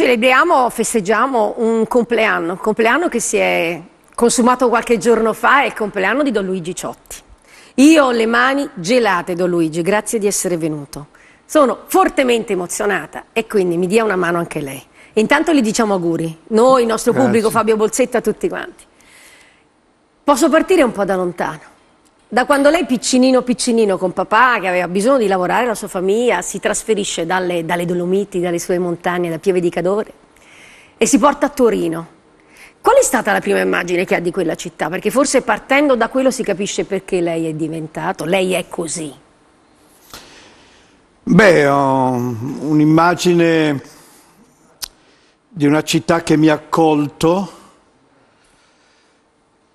celebriamo, festeggiamo un compleanno, un compleanno che si è consumato qualche giorno fa, è il compleanno di Don Luigi Ciotti. Io ho le mani gelate, Don Luigi, grazie di essere venuto. Sono fortemente emozionata e quindi mi dia una mano anche lei. Intanto gli diciamo auguri, noi, il nostro grazie. pubblico, Fabio Bolzetto, a tutti quanti. Posso partire un po' da lontano. Da quando lei piccinino piccinino con papà che aveva bisogno di lavorare, la sua famiglia si trasferisce dalle, dalle Dolomiti, dalle sue montagne, da Pieve di Cadore e si porta a Torino. Qual è stata la prima immagine che ha di quella città? Perché forse partendo da quello si capisce perché lei è diventato, lei è così. Beh, ho un'immagine di una città che mi ha accolto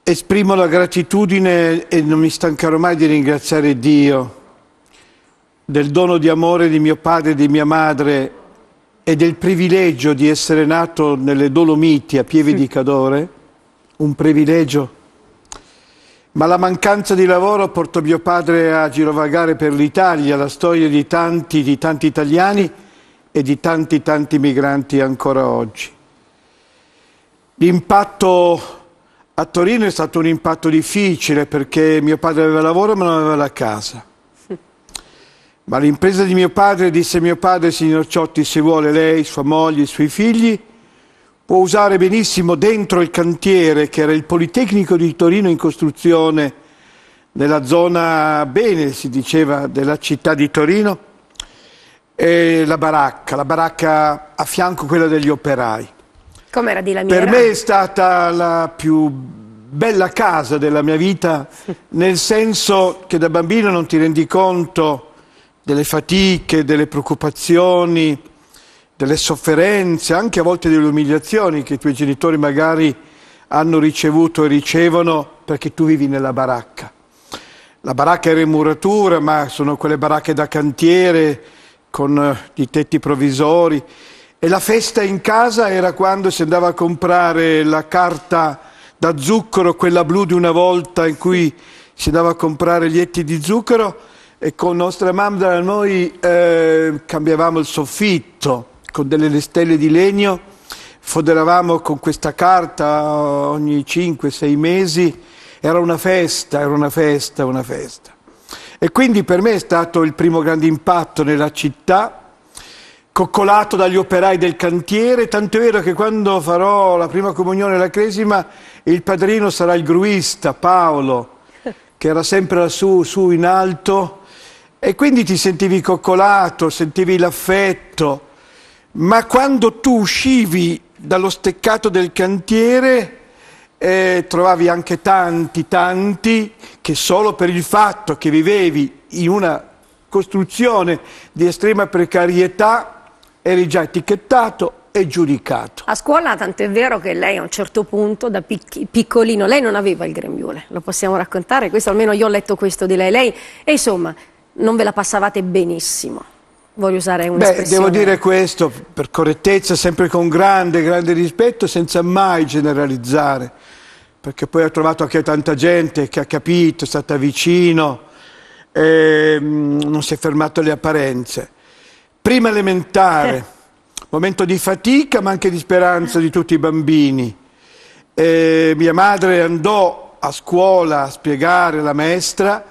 Esprimo la gratitudine e non mi stancherò mai di ringraziare Dio del dono di amore di mio padre e di mia madre e del privilegio di essere nato nelle Dolomiti a Pieve di mm. Cadore, un privilegio. Ma la mancanza di lavoro portò mio padre a girovagare per l'Italia, la storia di tanti, di tanti italiani e di tanti, tanti migranti ancora oggi. L'impatto a Torino è stato un impatto difficile perché mio padre aveva lavoro ma non aveva la casa. Ma l'impresa di mio padre, disse mio padre, signor Ciotti, se vuole lei, sua moglie, i suoi figli, può usare benissimo dentro il cantiere che era il Politecnico di Torino in costruzione nella zona bene, si diceva, della città di Torino, e la baracca, la baracca a fianco quella degli operai. Com'era di Lamiera? Per me è stata la più bella casa della mia vita, nel senso che da bambino non ti rendi conto delle fatiche, delle preoccupazioni, delle sofferenze, anche a volte delle umiliazioni che i tuoi genitori magari hanno ricevuto e ricevono perché tu vivi nella baracca. La baracca era in muratura, ma sono quelle baracche da cantiere con eh, i tetti provvisori e la festa in casa era quando si andava a comprare la carta da zucchero, quella blu di una volta in cui si andava a comprare gli etti di zucchero e con nostra mamma noi eh, cambiavamo il soffitto con delle stelle di legno, foderavamo con questa carta ogni 5-6 mesi, era una festa, era una festa, una festa. E quindi per me è stato il primo grande impatto nella città, coccolato dagli operai del cantiere, tanto è vero che quando farò la prima comunione alla cresima il padrino sarà il gruista Paolo, che era sempre lassù, su, in alto, e quindi ti sentivi coccolato, sentivi l'affetto, ma quando tu uscivi dallo steccato del cantiere eh, trovavi anche tanti, tanti, che solo per il fatto che vivevi in una costruzione di estrema precarietà eri già etichettato e giudicato. A scuola tant'è vero che lei a un certo punto, da pic piccolino, lei non aveva il grembiule, lo possiamo raccontare, questo almeno io ho letto questo di lei, lei e insomma non ve la passavate benissimo. Voglio usare un'espressione. Beh, devo dire questo per correttezza, sempre con grande, grande rispetto, senza mai generalizzare, perché poi ho trovato anche tanta gente che ha capito, è stata vicino, e, ehm, non si è fermato alle apparenze prima elementare, eh. momento di fatica ma anche di speranza di tutti i bambini. E mia madre andò a scuola a spiegare alla maestra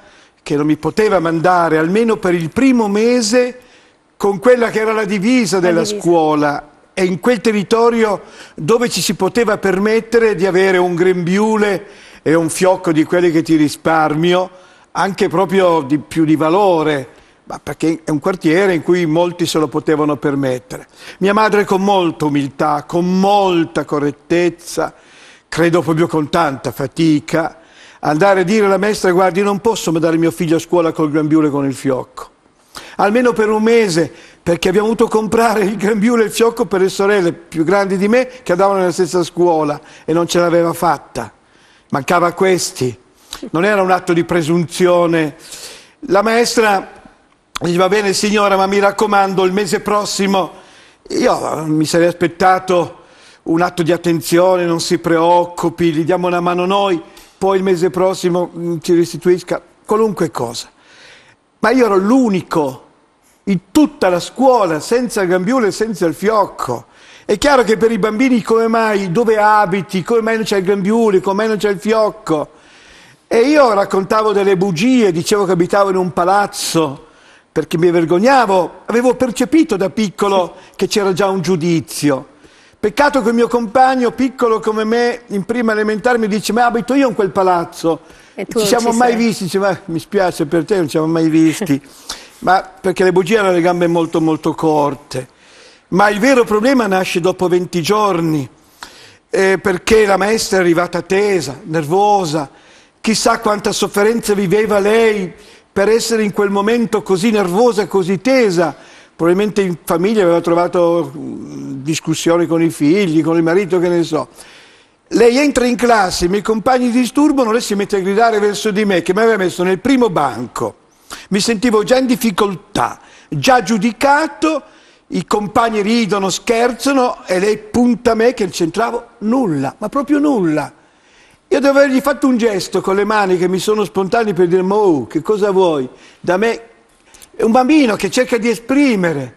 che non mi poteva mandare almeno per il primo mese con quella che era la divisa della la divisa. scuola e in quel territorio dove ci si poteva permettere di avere un grembiule e un fiocco di quelli che ti risparmio, anche proprio di più di valore ma perché è un quartiere in cui molti se lo potevano permettere. Mia madre con molta umiltà, con molta correttezza, credo proprio con tanta fatica, andare a dire alla maestra guardi non posso mandare mio figlio a scuola col grembiule e con il fiocco. Almeno per un mese, perché abbiamo dovuto comprare il grembiule e il fiocco per le sorelle più grandi di me che andavano nella stessa scuola e non ce l'aveva fatta. Mancava questi. Non era un atto di presunzione. La maestra Dice, va bene signora, ma mi raccomando, il mese prossimo io mi sarei aspettato un atto di attenzione, non si preoccupi, gli diamo una mano noi, poi il mese prossimo mm, ci restituisca qualunque cosa. Ma io ero l'unico in tutta la scuola, senza il gambiule, senza il fiocco. È chiaro che per i bambini come mai, dove abiti, come mai non c'è il gambiule, come mai non c'è il fiocco. E io raccontavo delle bugie, dicevo che abitavo in un palazzo perché mi vergognavo, avevo percepito da piccolo che c'era già un giudizio. Peccato che il mio compagno, piccolo come me, in prima elementare mi dice ma abito io in quel palazzo, e ci siamo ci mai sei. visti, dice ma mi spiace per te, non ci siamo mai visti, ma perché le bugie hanno le gambe molto molto corte. Ma il vero problema nasce dopo 20 giorni, eh, perché la maestra è arrivata tesa, nervosa, chissà quanta sofferenza viveva lei per essere in quel momento così nervosa, così tesa. Probabilmente in famiglia aveva trovato mm, discussioni con i figli, con il marito, che ne so. Lei entra in classe, i miei compagni disturbano, lei si mette a gridare verso di me, che mi aveva messo nel primo banco. Mi sentivo già in difficoltà, già giudicato, i compagni ridono, scherzano e lei punta a me che non c'entravo nulla, ma proprio nulla. Io devo avergli fatto un gesto con le mani che mi sono spontanei per dire, ma oh, che cosa vuoi? Da me è un bambino che cerca di esprimere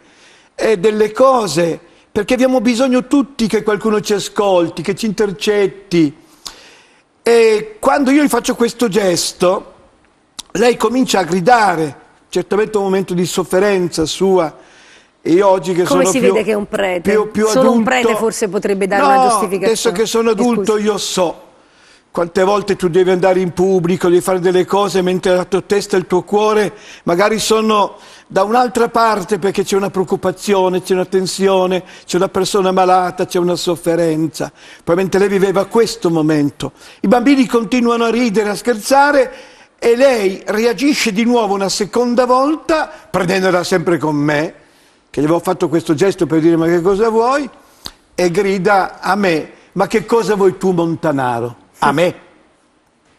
eh, delle cose, perché abbiamo bisogno tutti che qualcuno ci ascolti, che ci intercetti. E quando io gli faccio questo gesto, lei comincia a gridare, certamente un momento di sofferenza sua, io oggi che Come sono si più, vede che è un prete? Più, più Solo adulto, un prete forse potrebbe dare no, una giustificazione. Adesso che sono adulto Discusi. io so quante volte tu devi andare in pubblico, devi fare delle cose mentre la tua testa e il tuo cuore magari sono da un'altra parte perché c'è una preoccupazione, c'è una tensione, c'è una persona malata, c'è una sofferenza. Poi mentre lei viveva questo momento, i bambini continuano a ridere, a scherzare e lei reagisce di nuovo una seconda volta, prendendola sempre con me, che gli avevo fatto questo gesto per dire ma che cosa vuoi, e grida a me, ma che cosa vuoi tu Montanaro? a me.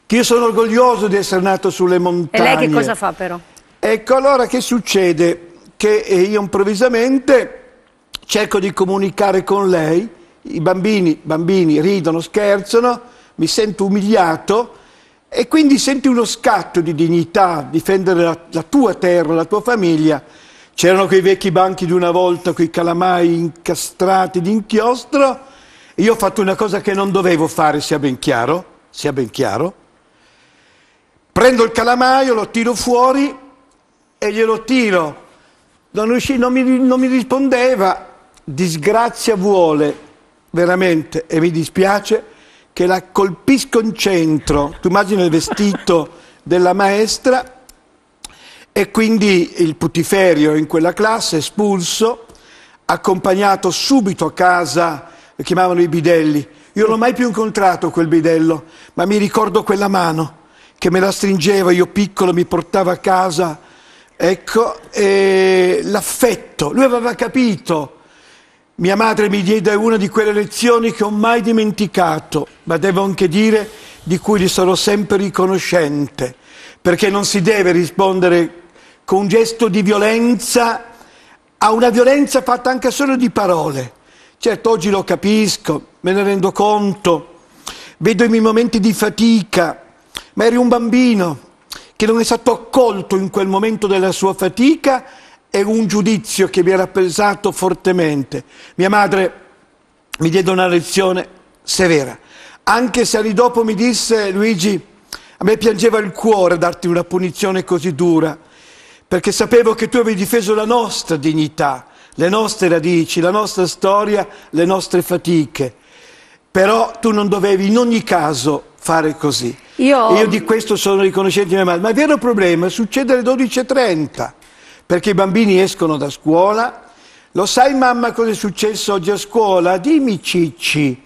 Che io sono orgoglioso di essere nato sulle montagne. E lei che cosa fa però? Ecco allora che succede? Che eh, io improvvisamente cerco di comunicare con lei, i bambini, bambini ridono, scherzano, mi sento umiliato e quindi senti uno scatto di dignità, difendere la, la tua terra, la tua famiglia. C'erano quei vecchi banchi di una volta, quei calamai incastrati d'inchiostro io ho fatto una cosa che non dovevo fare, sia ben chiaro, sia ben chiaro. Prendo il calamaio, lo tiro fuori e glielo tiro. Non, riuscì, non, mi, non mi rispondeva. Disgrazia vuole, veramente, e mi dispiace, che la colpisco in centro. Tu immagini il vestito della maestra e quindi il putiferio in quella classe espulso, accompagnato subito a casa lo chiamavano i bidelli. Io non l'ho mai più incontrato quel bidello, ma mi ricordo quella mano che me la stringeva, io piccolo mi portava a casa, ecco, e l'affetto, lui aveva capito. Mia madre mi diede una di quelle lezioni che ho mai dimenticato, ma devo anche dire di cui gli sono sempre riconoscente, perché non si deve rispondere con un gesto di violenza a una violenza fatta anche solo di parole. Certo, oggi lo capisco, me ne rendo conto, vedo i miei momenti di fatica, ma eri un bambino che non è stato accolto in quel momento della sua fatica e un giudizio che mi era pesato fortemente. Mia madre mi diede una lezione severa, anche se anni dopo mi disse Luigi, a me piangeva il cuore darti una punizione così dura, perché sapevo che tu avevi difeso la nostra dignità le nostre radici, la nostra storia, le nostre fatiche. Però tu non dovevi in ogni caso fare così. Io, io di questo sono riconoscente mia madre. Ma il vero problema succede alle 12.30, perché i bambini escono da scuola. Lo sai mamma cosa è successo oggi a scuola? Dimmi Cicci.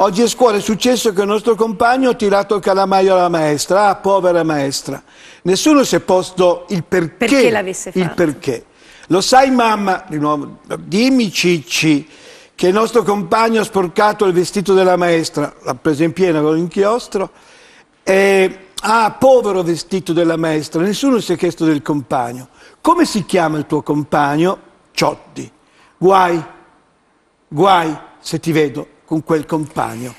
Oggi a scuola è successo che un nostro compagno ha tirato il calamaio alla maestra, ah, povera maestra. Nessuno si è posto il perché. Perché l'avesse fatto. Il perché. Lo sai mamma, di nuovo, dimmi Cicci, che il nostro compagno ha sporcato il vestito della maestra, l'ha preso in piena con l'inchiostro, e... Ah, povero vestito della maestra, nessuno si è chiesto del compagno. Come si chiama il tuo compagno? Ciotti. Guai, guai se ti vedo con quel compagno.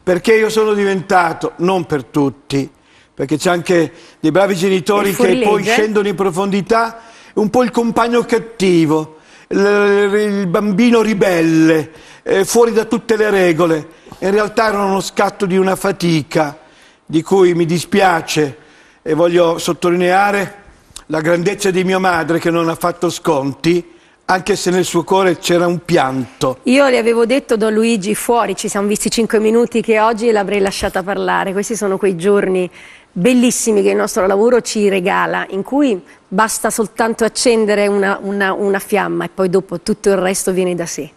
Perché io sono diventato, non per tutti, perché c'è anche dei bravi genitori che poi scendono in profondità un po' il compagno cattivo, il bambino ribelle, eh, fuori da tutte le regole. In realtà era uno scatto di una fatica di cui mi dispiace e voglio sottolineare la grandezza di mia madre che non ha fatto sconti anche se nel suo cuore c'era un pianto. Io le avevo detto, Don Luigi, fuori, ci siamo visti cinque minuti che oggi l'avrei lasciata parlare. Questi sono quei giorni bellissimi che il nostro lavoro ci regala, in cui basta soltanto accendere una, una, una fiamma e poi dopo tutto il resto viene da sé.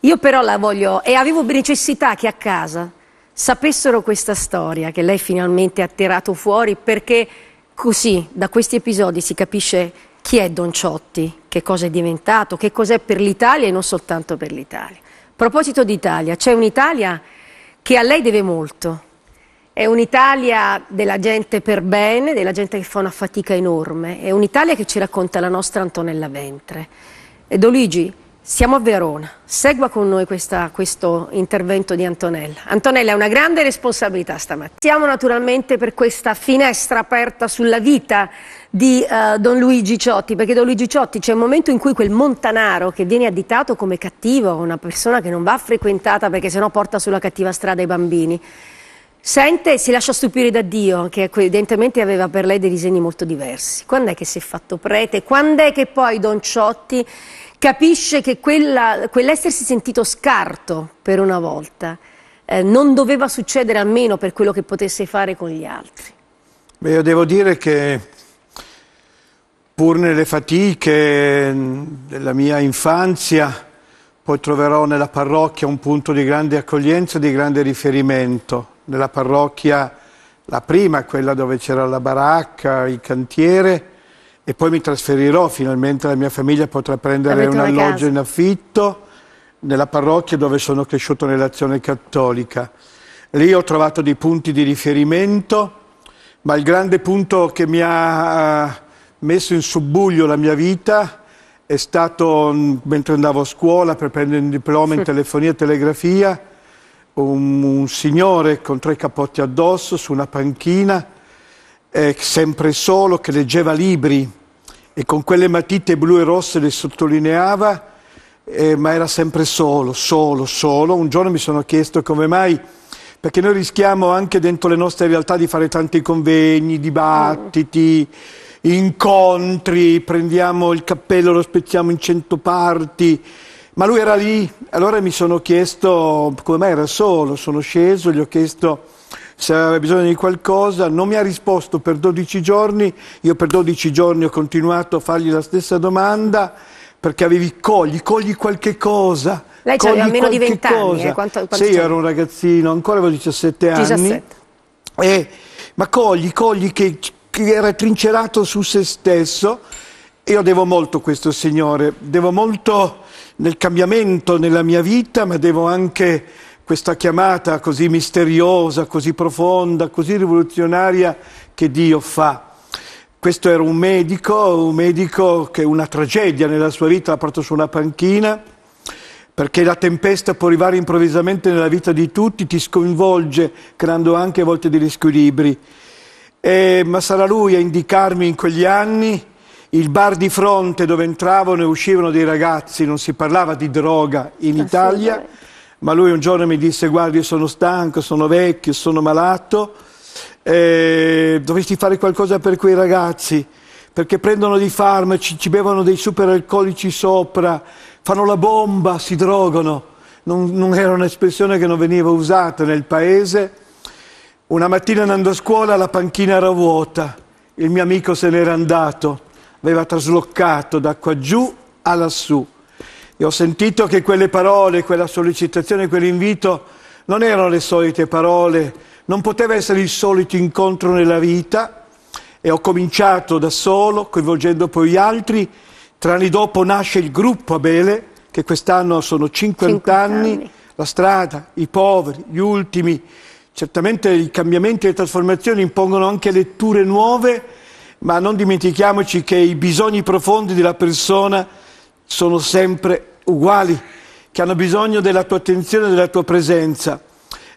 Io però la voglio e avevo necessità che a casa sapessero questa storia che lei finalmente ha tirato fuori perché così da questi episodi si capisce chi è Don Ciotti, che cosa è diventato, che cos'è per l'Italia e non soltanto per l'Italia. A proposito d'Italia, c'è un'Italia che a lei deve molto, è un'Italia della gente per bene, della gente che fa una fatica enorme. È un'Italia che ci racconta la nostra Antonella Ventre. E Luigi, siamo a Verona. Segua con noi questa, questo intervento di Antonella. Antonella, è una grande responsabilità stamattina. Siamo naturalmente per questa finestra aperta sulla vita di uh, Don Luigi Ciotti, perché Don Luigi Ciotti c'è un momento in cui quel montanaro che viene additato come cattivo, una persona che non va frequentata perché sennò porta sulla cattiva strada i bambini, Sente e si lascia stupire da Dio, che evidentemente aveva per lei dei disegni molto diversi. Quando è che si è fatto prete? Quando è che poi Don Ciotti capisce che quell'essersi sentito scarto per una volta eh, non doveva succedere a meno per quello che potesse fare con gli altri? Beh, io devo dire che pur nelle fatiche mm, della mia infanzia, poi troverò nella parrocchia un punto di grande accoglienza, di grande riferimento nella parrocchia, la prima, quella dove c'era la baracca, il cantiere, e poi mi trasferirò, finalmente la mia famiglia potrà prendere un alloggio in affitto nella parrocchia dove sono cresciuto nell'azione cattolica. Lì ho trovato dei punti di riferimento, ma il grande punto che mi ha eh, messo in subbuglio la mia vita è stato mm, mentre andavo a scuola per prendere un diploma in telefonia e telegrafia, un, un signore con tre cappotti addosso su una panchina, eh, sempre solo, che leggeva libri e con quelle matite blu e rosse le sottolineava, eh, ma era sempre solo, solo, solo. Un giorno mi sono chiesto come mai perché noi rischiamo anche dentro le nostre realtà di fare tanti convegni, dibattiti, incontri, prendiamo il cappello, lo spezziamo in cento parti, ma lui era lì, allora mi sono chiesto come mai era solo, sono sceso, gli ho chiesto se aveva bisogno di qualcosa, non mi ha risposto per 12 giorni, io per 12 giorni ho continuato a fargli la stessa domanda perché avevi cogli, cogli qualche cosa. Lei c'aveva almeno di 20 eh, cosa. anni. Quanto, quanto sì, io ero un ragazzino, ancora avevo 17, 17. anni. E, ma cogli, cogli che, che era trincerato su se stesso. Io devo molto a questo signore, devo molto nel cambiamento nella mia vita, ma devo anche questa chiamata così misteriosa, così profonda, così rivoluzionaria che Dio fa. Questo era un medico, un medico che una tragedia nella sua vita l'ha portato su una panchina, perché la tempesta può arrivare improvvisamente nella vita di tutti, ti sconvolge, creando anche a volte degli squilibri. E, eh, ma sarà lui a indicarmi in quegli anni il bar di fronte dove entravano e uscivano dei ragazzi, non si parlava di droga in Italia, ma lui un giorno mi disse guardi io sono stanco, sono vecchio, sono malato, eh, dovresti fare qualcosa per quei ragazzi, perché prendono dei farmaci, ci bevono dei super alcolici sopra, fanno la bomba, si drogano. Non, non era un'espressione che non veniva usata nel paese. Una mattina andando a scuola la panchina era vuota, il mio amico se n'era andato aveva trasloccato da qua giù a lassù. E ho sentito che quelle parole, quella sollecitazione, quell'invito non erano le solite parole, non poteva essere il solito incontro nella vita e ho cominciato da solo, coinvolgendo poi gli altri. Tre anni dopo nasce il gruppo Abele, che quest'anno sono 50, 50 anni. anni, la strada, i poveri, gli ultimi. Certamente i cambiamenti e le trasformazioni impongono anche letture nuove ma non dimentichiamoci che i bisogni profondi della persona sono sempre uguali, che hanno bisogno della tua attenzione, e della tua presenza.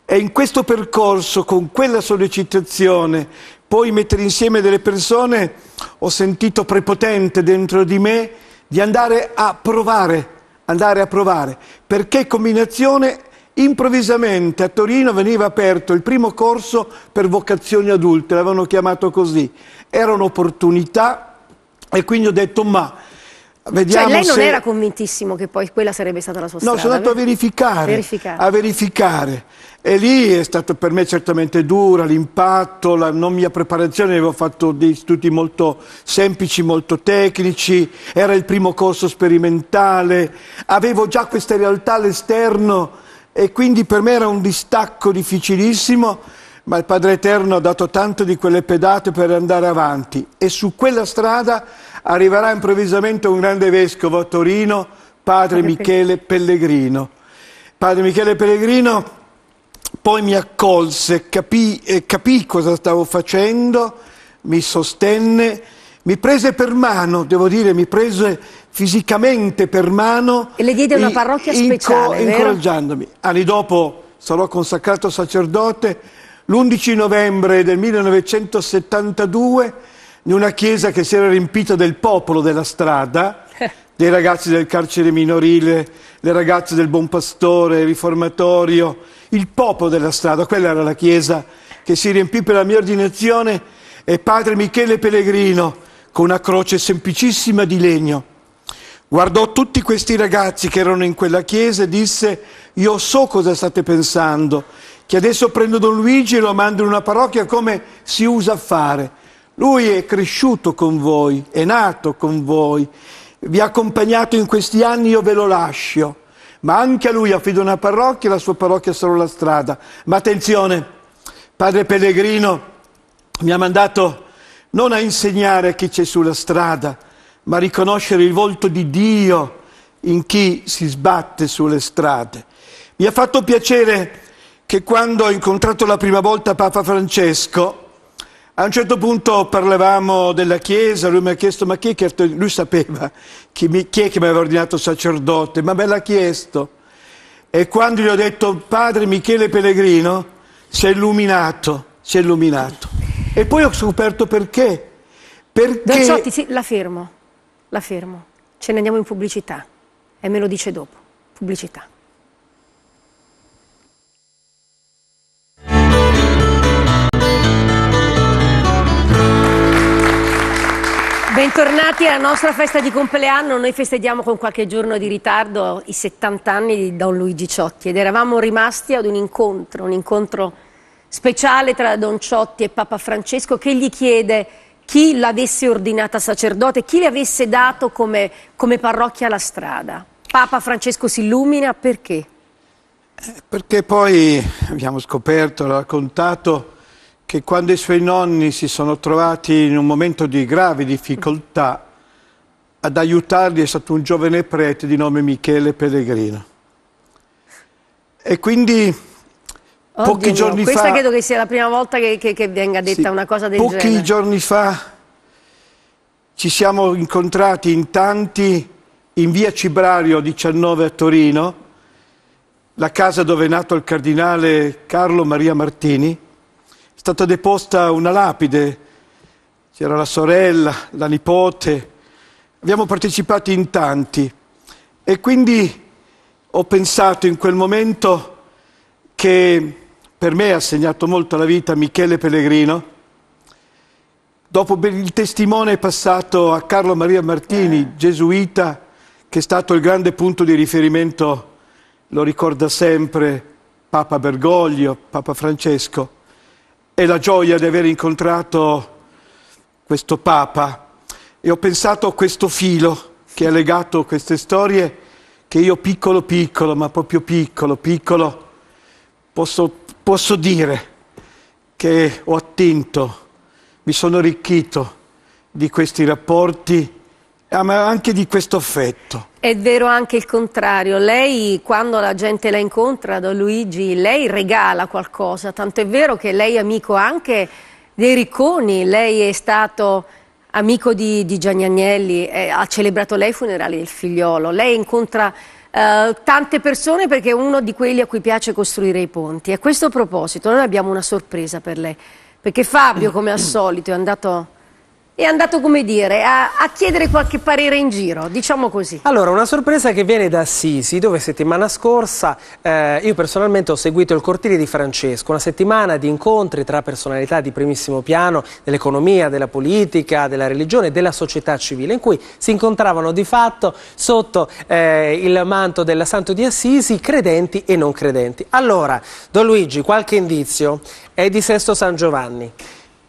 E in questo percorso, con quella sollecitazione, poi mettere insieme delle persone, ho sentito prepotente dentro di me di andare a provare, andare a provare, perché combinazione improvvisamente a Torino veniva aperto il primo corso per vocazioni adulte, l'avevano chiamato così era un'opportunità e quindi ho detto ma Vediamo cioè lei non se... era convintissimo che poi quella sarebbe stata la sua no, strada? No, sono andato a verificare, verificare, a verificare. E lì è stato per me certamente dura, l'impatto, la non mia preparazione, avevo fatto degli studi molto semplici, molto tecnici, era il primo corso sperimentale, avevo già questa realtà all'esterno e quindi per me era un distacco difficilissimo ma il Padre Eterno ha dato tanto di quelle pedate per andare avanti e su quella strada arriverà improvvisamente un grande vescovo a Torino, Padre Michele Pellegrino. Padre Michele Pellegrino poi mi accolse, capì, eh, capì cosa stavo facendo, mi sostenne, mi prese per mano, devo dire, mi prese fisicamente per mano. E le diede una parrocchia speciale, inco- Incoraggiandomi. Anni dopo sarò consacrato sacerdote l'11 novembre del 1972, in una chiesa che si era riempita del popolo della strada, dei ragazzi del carcere minorile, le ragazze del Buon Pastore, riformatorio, il popolo della strada, quella era la chiesa che si riempì per la mia ordinazione e padre Michele Pellegrino, con una croce semplicissima di legno, guardò tutti questi ragazzi che erano in quella chiesa e disse io so cosa state pensando che adesso prendo Don Luigi e lo mando in una parrocchia come si usa a fare. Lui è cresciuto con voi, è nato con voi, vi ha accompagnato in questi anni, io ve lo lascio. Ma anche a lui affido una parrocchia, e la sua parrocchia è la strada. Ma attenzione, padre Pellegrino mi ha mandato non a insegnare a chi c'è sulla strada, ma a riconoscere il volto di Dio in chi si sbatte sulle strade. Mi ha fatto piacere che quando ho incontrato la prima volta Papa Francesco, a un certo punto parlavamo della Chiesa, lui mi ha chiesto ma chi è che, lui sapeva chi, mi, chi è che mi aveva ordinato sacerdote, ma me l'ha chiesto. E quando gli ho detto padre Michele Pellegrino, si è illuminato, si è illuminato. E poi ho scoperto perché. Perché... Ciotti, sì, la fermo, la fermo. Ce ne andiamo in pubblicità e me lo dice dopo, pubblicità. Bentornati alla nostra festa di compleanno, noi festeggiamo con qualche giorno di ritardo i 70 anni di Don Luigi Ciotti ed eravamo rimasti ad un incontro, un incontro speciale tra Don Ciotti e Papa Francesco che gli chiede chi l'avesse ordinata sacerdote, chi le avesse dato come, come parrocchia la strada. Papa Francesco si illumina perché? Eh, perché poi abbiamo scoperto, raccontato, che quando i suoi nonni si sono trovati in un momento di grave difficoltà, ad aiutarli è stato un giovane prete di nome Michele Pellegrino. E quindi oh, pochi giorni questa fa... Questa credo che sia la prima volta che, che, che venga detta sì, una cosa del pochi genere. Pochi giorni fa ci siamo incontrati in tanti in via Cibrario 19 a Torino, la casa dove è nato il cardinale Carlo Maria Martini, è stata deposta una lapide, c'era la sorella, la nipote, abbiamo partecipato in tanti e quindi ho pensato in quel momento che per me ha segnato molto la vita Michele Pellegrino. Dopo il testimone è passato a Carlo Maria Martini, eh. gesuita, che è stato il grande punto di riferimento, lo ricorda sempre Papa Bergoglio, Papa Francesco e la gioia di aver incontrato questo Papa e ho pensato a questo filo che ha legato queste storie che io piccolo piccolo, ma proprio piccolo piccolo, posso, posso dire che ho attinto, mi sono arricchito di questi rapporti, ah, ma anche di questo affetto. È vero anche il contrario, lei quando la gente la incontra, Don Luigi, lei regala qualcosa, tanto è vero che lei è amico anche dei Ricconi, lei è stato amico di, di Gianni Agnelli, eh, ha celebrato lei i funerali del figliolo, lei incontra eh, tante persone perché è uno di quelli a cui piace costruire i ponti. A questo proposito noi abbiamo una sorpresa per lei, perché Fabio come al solito è andato è andato, come dire, a, a, chiedere qualche parere in giro, diciamo così. Allora, una sorpresa che viene da Assisi, dove settimana scorsa eh, io personalmente ho seguito il cortile di Francesco, una settimana di incontri tra personalità di primissimo piano dell'economia, della politica, della religione della società civile, in cui si incontravano di fatto sotto eh, il manto della Santo di Assisi credenti e non credenti. Allora, Don Luigi, qualche indizio? È di Sesto San Giovanni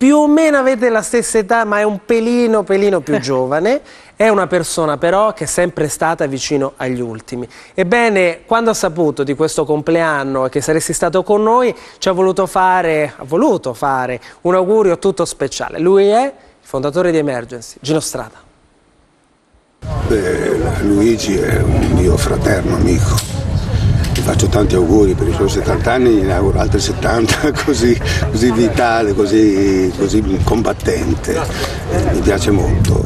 più o meno avete la stessa età, ma è un pelino, pelino più giovane. È una persona però che è sempre stata vicino agli ultimi. Ebbene, quando ha saputo di questo compleanno e che saresti stato con noi, ci ha voluto fare, ha voluto fare un augurio tutto speciale. Lui è il fondatore di Emergency, Gino Strada. Eh, Luigi è un mio fraterno amico, faccio tanti auguri per i suoi 70 anni, ne auguro altri 70, così, così vitale, così, così combattente. Eh, mi piace molto,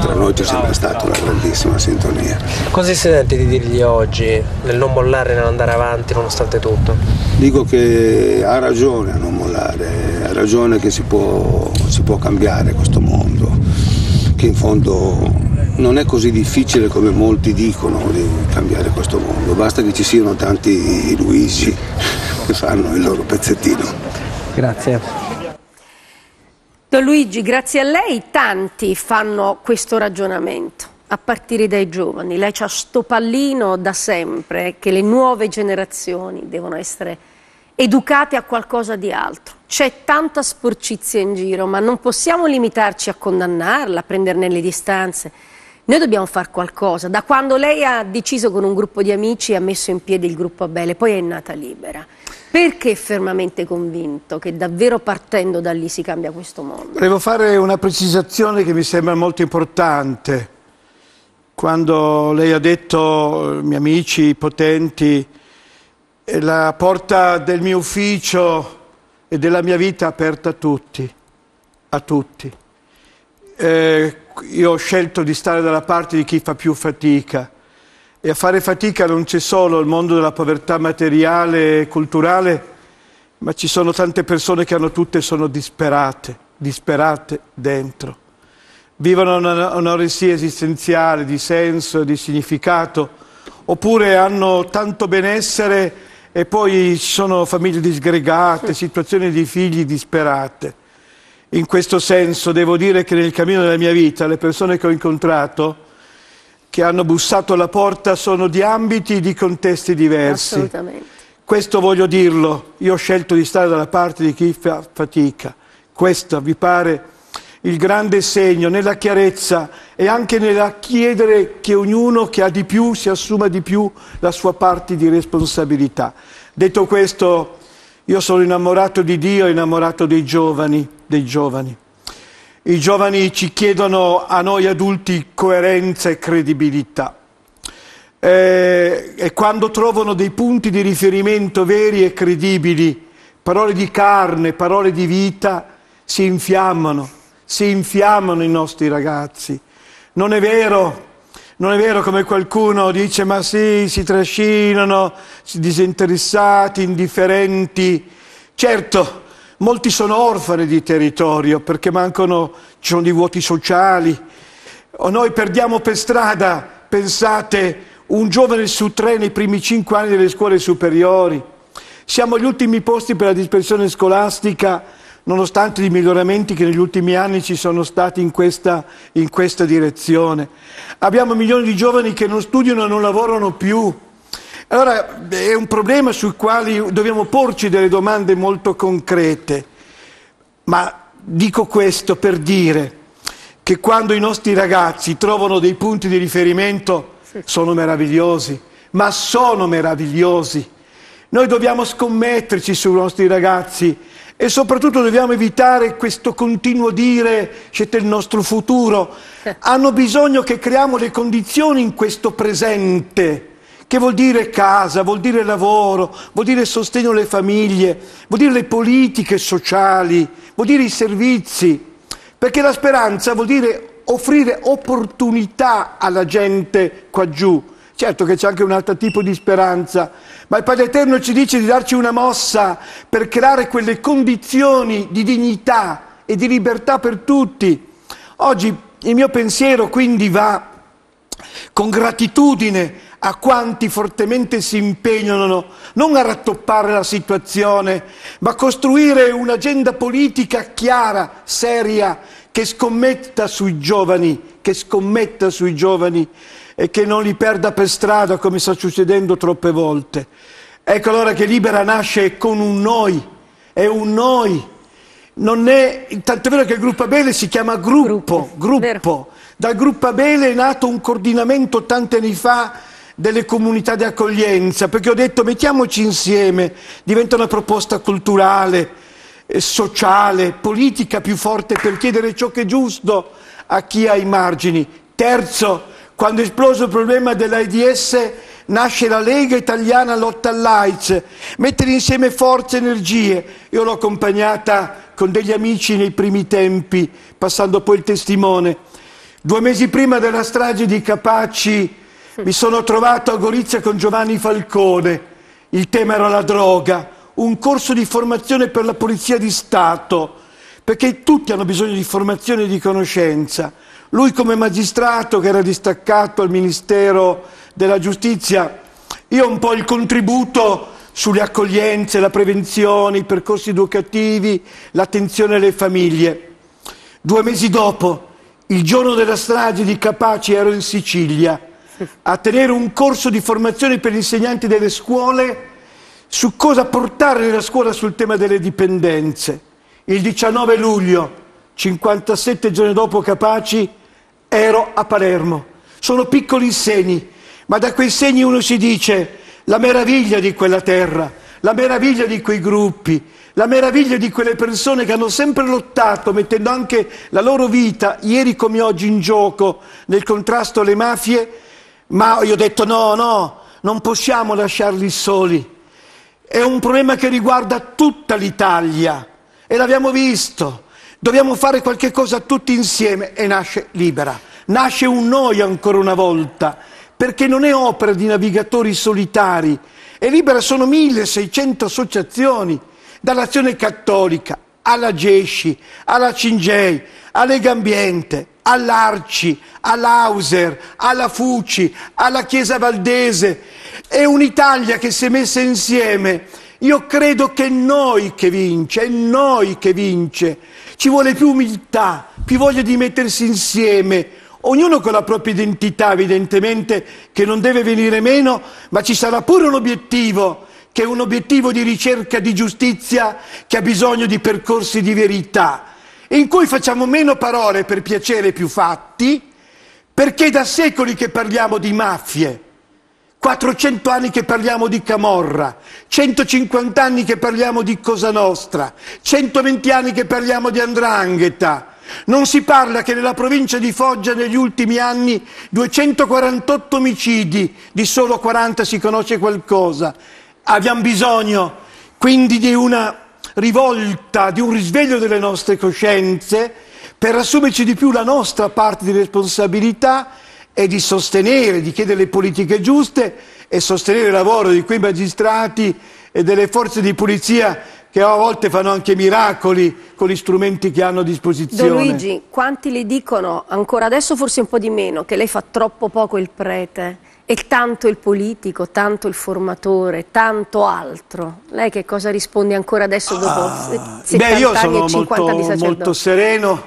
tra noi c'è sempre stata una grandissima sintonia. Cosa si sente di dirgli oggi nel non mollare, nell'andare avanti nonostante tutto? Dico che ha ragione a non mollare, ha ragione che si può, si può cambiare questo mondo, che in fondo non è così difficile come molti dicono di cambiare questo mondo, basta che ci siano tanti Luigi che fanno il loro pezzettino. Grazie. Don Luigi, grazie a lei tanti fanno questo ragionamento, a partire dai giovani. Lei ha sto pallino da sempre che le nuove generazioni devono essere educate a qualcosa di altro. C'è tanta sporcizia in giro, ma non possiamo limitarci a condannarla, a prenderne le distanze. Noi dobbiamo fare qualcosa. Da quando lei ha deciso con un gruppo di amici e ha messo in piedi il gruppo Abele, poi è nata libera. Perché è fermamente convinto che davvero partendo da lì si cambia questo mondo? Volevo fare una precisazione che mi sembra molto importante. Quando lei ha detto, eh, miei amici potenti, la porta del mio ufficio e della mia vita è aperta a tutti, a tutti. Eh, io ho scelto di stare dalla parte di chi fa più fatica e a fare fatica non c'è solo il mondo della povertà materiale e culturale, ma ci sono tante persone che hanno tutte sono disperate, disperate dentro. Vivono un'oresia esistenziale di senso, di significato, oppure hanno tanto benessere e poi ci sono famiglie disgregate, situazioni di figli disperate. In questo senso devo dire che nel cammino della mia vita le persone che ho incontrato, che hanno bussato alla porta, sono di ambiti, e di contesti diversi. Assolutamente. Questo voglio dirlo, io ho scelto di stare dalla parte di chi fa fatica. Questo vi pare il grande segno nella chiarezza e anche nella chiedere che ognuno che ha di più si assuma di più la sua parte di responsabilità. Detto questo, io sono innamorato di Dio, innamorato dei giovani dei giovani. I giovani ci chiedono a noi adulti coerenza e credibilità eh, e quando trovano dei punti di riferimento veri e credibili, parole di carne, parole di vita, si infiammano, si infiammano i nostri ragazzi. Non è vero non è vero come qualcuno dice, ma sì, si trascinano, si disinteressati, indifferenti. Certo, Molti sono orfani di territorio perché mancano, ci sono dei vuoti sociali. O noi perdiamo per strada, pensate, un giovane su tre nei primi cinque anni delle scuole superiori. Siamo agli ultimi posti per la dispersione scolastica, nonostante i miglioramenti che negli ultimi anni ci sono stati in questa, in questa direzione. Abbiamo milioni di giovani che non studiano e non lavorano più allora è un problema sul quale dobbiamo porci delle domande molto concrete, ma dico questo per dire che quando i nostri ragazzi trovano dei punti di riferimento sono meravigliosi, ma sono meravigliosi. Noi dobbiamo scommetterci sui nostri ragazzi e soprattutto dobbiamo evitare questo continuo dire siete il nostro futuro. Hanno bisogno che creiamo le condizioni in questo presente che vuol dire casa, vuol dire lavoro, vuol dire sostegno alle famiglie, vuol dire le politiche sociali, vuol dire i servizi, perché la speranza vuol dire offrire opportunità alla gente qua giù. Certo che c'è anche un altro tipo di speranza, ma il Padre Eterno ci dice di darci una mossa per creare quelle condizioni di dignità e di libertà per tutti. Oggi il mio pensiero quindi va con gratitudine a quanti fortemente si impegnano non a rattoppare la situazione, ma a costruire un'agenda politica chiara, seria, che scommetta sui giovani, che scommetta sui giovani e che non li perda per strada come sta succedendo troppe volte. Ecco allora che Libera nasce con un noi, è un noi. Non è, tanto è vero che il gruppo Abele si chiama gruppo, gruppo. gruppo. Dal gruppo Abele è nato un coordinamento tanti anni fa delle comunità di accoglienza, perché ho detto mettiamoci insieme, diventa una proposta culturale, eh, sociale, politica più forte per chiedere ciò che è giusto a chi ha i margini. Terzo, quando è esploso il problema dell'AIDS nasce la Lega Italiana Lotta all'AIDS, mettere insieme forze e energie. Io l'ho accompagnata con degli amici nei primi tempi, passando poi il testimone. Due mesi prima della strage di Capaci mi sono trovato a Gorizia con Giovanni Falcone, il tema era la droga, un corso di formazione per la Polizia di Stato, perché tutti hanno bisogno di formazione e di conoscenza. Lui come magistrato che era distaccato al Ministero della Giustizia, io un po' il contributo sulle accoglienze, la prevenzione, i percorsi educativi, l'attenzione alle famiglie. Due mesi dopo, il giorno della strage di Capaci ero in Sicilia a tenere un corso di formazione per gli insegnanti delle scuole su cosa portare nella scuola sul tema delle dipendenze. Il 19 luglio, 57 giorni dopo Capaci, ero a Palermo. Sono piccoli segni, ma da quei segni uno si dice la meraviglia di quella terra, la meraviglia di quei gruppi, la meraviglia di quelle persone che hanno sempre lottato, mettendo anche la loro vita, ieri come oggi, in gioco nel contrasto alle mafie ma io ho detto no, no, non possiamo lasciarli soli. È un problema che riguarda tutta l'Italia e l'abbiamo visto. Dobbiamo fare qualche cosa tutti insieme e nasce libera. Nasce un noi ancora una volta, perché non è opera di navigatori solitari. E libera sono 1600 associazioni, dall'Azione Cattolica alla Gesci, alla Cingei, alla Lega Ambiente, all'Arci, all'Auser, alla Fuci, alla Chiesa Valdese. È un'Italia che si è messa insieme. Io credo che è noi che vince, è noi che vince. Ci vuole più umiltà, più voglia di mettersi insieme. Ognuno con la propria identità, evidentemente, che non deve venire meno, ma ci sarà pure un obiettivo che è un obiettivo di ricerca di giustizia che ha bisogno di percorsi di verità in cui facciamo meno parole per piacere e più fatti, perché da secoli che parliamo di mafie, 400 anni che parliamo di Camorra, 150 anni che parliamo di Cosa Nostra, 120 anni che parliamo di Andrangheta. Non si parla che nella provincia di Foggia negli ultimi anni 248 omicidi, di solo 40 si conosce qualcosa. Abbiamo bisogno quindi di una rivolta di un risveglio delle nostre coscienze per assumerci di più la nostra parte di responsabilità e di sostenere, di chiedere le politiche giuste e sostenere il lavoro di quei magistrati e delle forze di polizia che a volte fanno anche miracoli con gli strumenti che hanno a disposizione. Don Luigi, quanti le dicono, ancora adesso forse un po' di meno, che lei fa troppo poco il prete? E tanto il politico, tanto il formatore, tanto altro. Lei che cosa risponde ancora adesso dopo ah, 70 beh, io sono anni e 50 molto, di sacerdote? molto sereno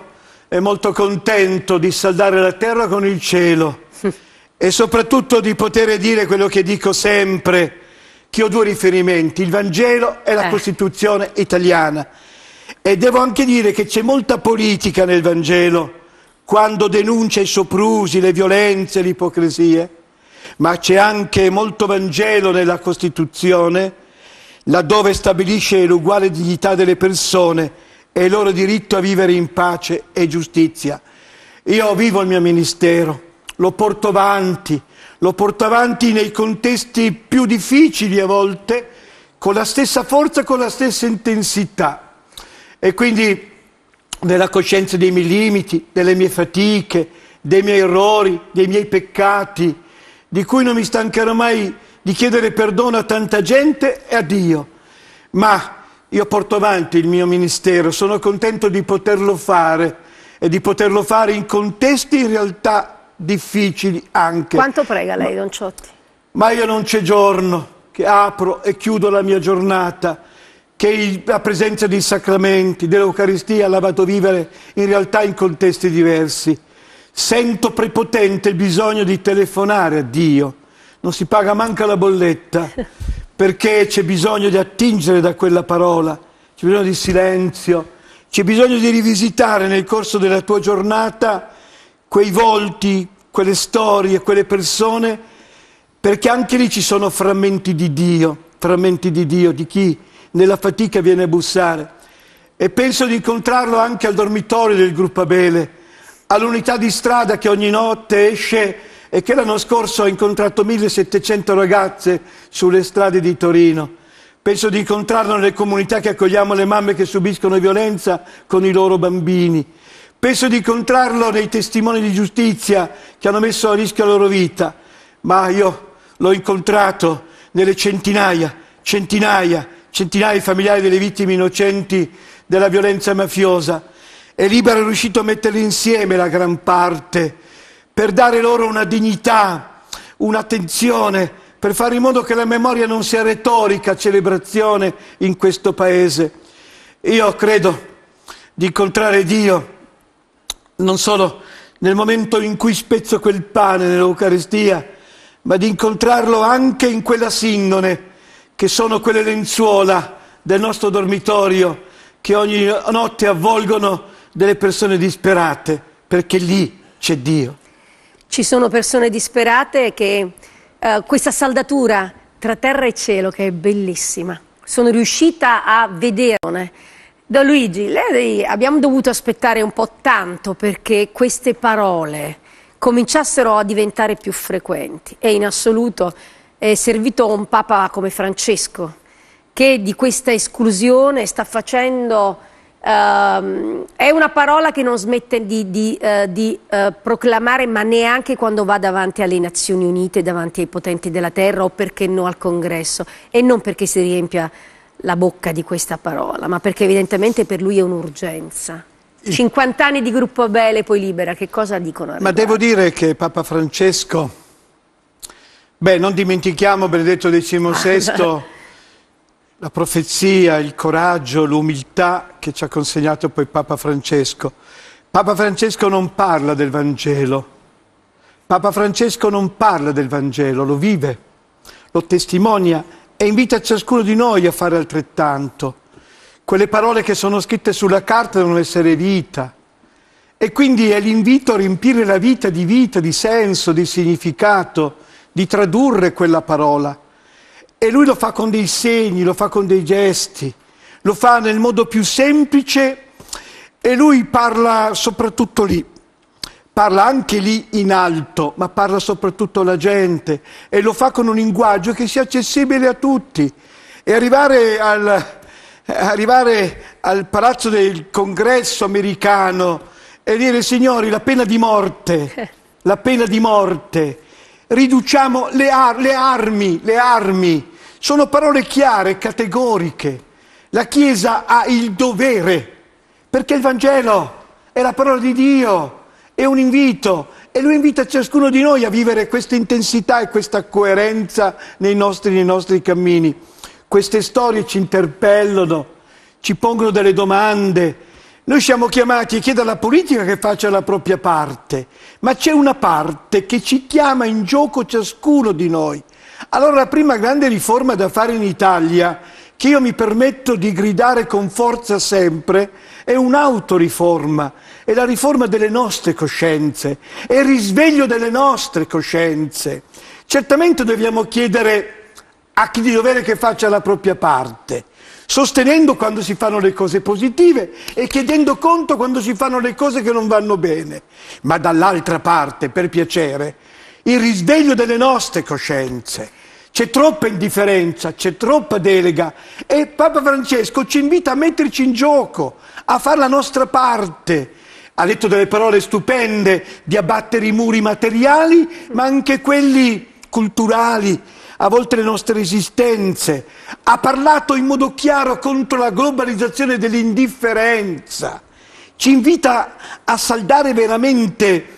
e molto contento di saldare la terra con il cielo e soprattutto di poter dire quello che dico sempre, che ho due riferimenti, il Vangelo e la eh. Costituzione italiana. E devo anche dire che c'è molta politica nel Vangelo, quando denuncia i soprusi, le violenze, le ipocrisie ma c'è anche molto Vangelo nella Costituzione, laddove stabilisce l'uguale dignità delle persone e il loro diritto a vivere in pace e giustizia. Io vivo il mio ministero, lo porto avanti, lo porto avanti nei contesti più difficili a volte, con la stessa forza, con la stessa intensità. E quindi nella coscienza dei miei limiti, delle mie fatiche, dei miei errori, dei miei peccati, di cui non mi stancherò mai di chiedere perdono a tanta gente e a Dio. Ma io porto avanti il mio ministero, sono contento di poterlo fare e di poterlo fare in contesti in realtà difficili anche. Quanto prega lei, Don Ciotti? Ma io non c'è giorno che apro e chiudo la mia giornata, che la presenza dei sacramenti, dell'Eucaristia l'ha vado a vivere in realtà in contesti diversi. Sento prepotente il bisogno di telefonare a Dio. Non si paga manca la bolletta perché c'è bisogno di attingere da quella parola, c'è bisogno di silenzio, c'è bisogno di rivisitare nel corso della tua giornata quei volti, quelle storie, quelle persone, perché anche lì ci sono frammenti di Dio, frammenti di Dio, di chi nella fatica viene a bussare. E penso di incontrarlo anche al dormitorio del gruppo Abele all'unità di strada che ogni notte esce e che l'anno scorso ha incontrato 1700 ragazze sulle strade di Torino. Penso di incontrarlo nelle comunità che accogliamo le mamme che subiscono violenza con i loro bambini. Penso di incontrarlo nei testimoni di giustizia che hanno messo a rischio la loro vita. Ma io l'ho incontrato nelle centinaia, centinaia, centinaia di familiari delle vittime innocenti della violenza mafiosa e Libera è riuscito a metterli insieme la gran parte per dare loro una dignità, un'attenzione, per fare in modo che la memoria non sia retorica celebrazione in questo paese. Io credo di incontrare Dio non solo nel momento in cui spezzo quel pane nell'Eucaristia, ma di incontrarlo anche in quella sindone, che sono quelle lenzuola del nostro dormitorio, che ogni notte avvolgono delle persone disperate, perché lì c'è Dio. Ci sono persone disperate che eh, questa saldatura tra terra e cielo, che è bellissima, sono riuscita a vederne. Da Luigi, lei, abbiamo dovuto aspettare un po' tanto perché queste parole cominciassero a diventare più frequenti e in assoluto è servito un papa come Francesco che di questa esclusione sta facendo Uh, è una parola che non smette di, di, uh, di uh, proclamare, ma neanche quando va davanti alle Nazioni Unite, davanti ai potenti della terra o perché no al congresso, e non perché si riempia la bocca di questa parola, ma perché evidentemente per lui è un'urgenza. 50 anni di gruppo Abele poi libera, che cosa dicono? Ma devo dire che Papa Francesco, beh, non dimentichiamo Benedetto XVI. la profezia, il coraggio, l'umiltà che ci ha consegnato poi Papa Francesco. Papa Francesco non parla del Vangelo, Papa Francesco non parla del Vangelo, lo vive, lo testimonia e invita ciascuno di noi a fare altrettanto. Quelle parole che sono scritte sulla carta devono essere vita. E quindi è l'invito a riempire la vita di vita, di senso, di significato, di tradurre quella parola e lui lo fa con dei segni, lo fa con dei gesti, lo fa nel modo più semplice e lui parla soprattutto lì, parla anche lì in alto, ma parla soprattutto alla gente e lo fa con un linguaggio che sia accessibile a tutti. E arrivare al, arrivare al palazzo del congresso americano e dire signori la pena di morte, la pena di morte riduciamo le, ar- le armi, le armi. Sono parole chiare, categoriche. La Chiesa ha il dovere, perché il Vangelo è la parola di Dio, è un invito e lui invita ciascuno di noi a vivere questa intensità e questa coerenza nei nostri, nei nostri cammini. Queste storie ci interpellano, ci pongono delle domande, noi siamo chiamati a chiedere alla politica che faccia la propria parte, ma c'è una parte che ci chiama in gioco ciascuno di noi. Allora la prima grande riforma da fare in Italia, che io mi permetto di gridare con forza sempre, è un'autoriforma, è la riforma delle nostre coscienze, è il risveglio delle nostre coscienze. Certamente dobbiamo chiedere a chi di dovere che faccia la propria parte, sostenendo quando si fanno le cose positive e chiedendo conto quando si fanno le cose che non vanno bene. Ma dall'altra parte, per piacere, il risveglio delle nostre coscienze. C'è troppa indifferenza, c'è troppa delega e Papa Francesco ci invita a metterci in gioco, a fare la nostra parte. Ha detto delle parole stupende di abbattere i muri materiali, ma anche quelli culturali, a volte le nostre esistenze, ha parlato in modo chiaro contro la globalizzazione dell'indifferenza, ci invita a saldare veramente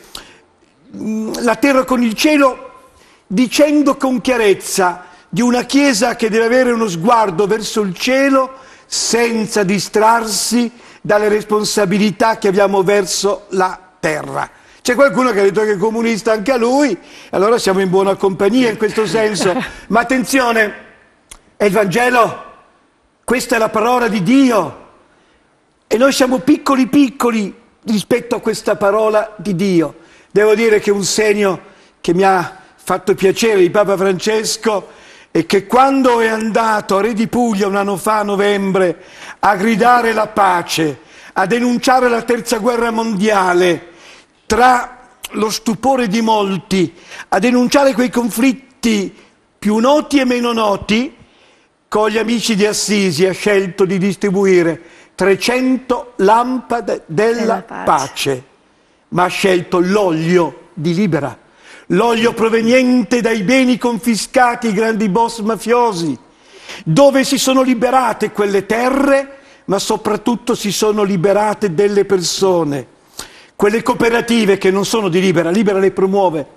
la terra con il cielo dicendo con chiarezza di una Chiesa che deve avere uno sguardo verso il cielo senza distrarsi dalle responsabilità che abbiamo verso la terra. C'è qualcuno che ha detto che è comunista anche a lui, allora siamo in buona compagnia in questo senso. Ma attenzione, è il Vangelo, questa è la parola di Dio e noi siamo piccoli piccoli rispetto a questa parola di Dio. Devo dire che un segno che mi ha fatto piacere di Papa Francesco è che quando è andato a Re di Puglia un anno fa, a novembre, a gridare la pace, a denunciare la terza guerra mondiale, tra lo stupore di molti a denunciare quei conflitti più noti e meno noti, con gli amici di Assisi ha scelto di distribuire 300 lampade della, pace. pace. ma ha scelto l'olio di Libera, l'olio proveniente dai beni confiscati ai grandi boss mafiosi, dove si sono liberate quelle terre, ma soprattutto si sono liberate delle persone quelle cooperative che non sono di Libera, Libera le promuove.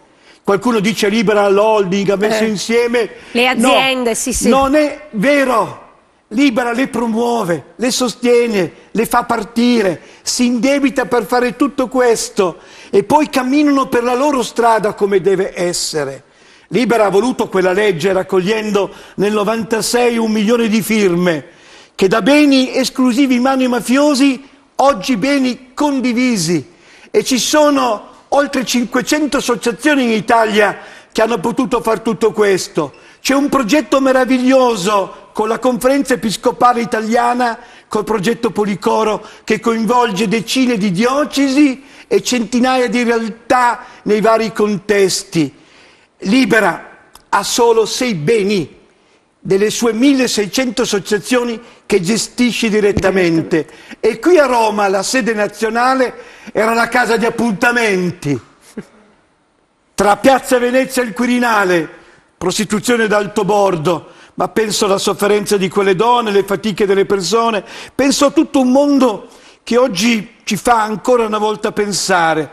Qualcuno dice Libera l'holding, ha messo eh. insieme... Le aziende, no, sì, sì. Non è vero. Libera le promuove, le sostiene, le fa partire, si indebita per fare tutto questo e poi camminano per la loro strada come deve essere. Libera ha voluto quella legge raccogliendo nel 96 un milione di firme che da beni esclusivi in mano ai mafiosi oggi beni condivisi e ci sono oltre 500 associazioni in Italia che hanno potuto fare tutto questo. C'è un progetto meraviglioso con la conferenza episcopale italiana, col progetto Policoro, che coinvolge decine di diocesi e centinaia di realtà nei vari contesti. Libera ha solo sei beni delle sue 1600 associazioni che gestisce direttamente. E qui a Roma la sede nazionale era la casa di appuntamenti. Tra Piazza Venezia e il Quirinale, prostituzione d'alto bordo, ma penso alla sofferenza di quelle donne, le fatiche delle persone, penso a tutto un mondo che oggi ci fa ancora una volta pensare.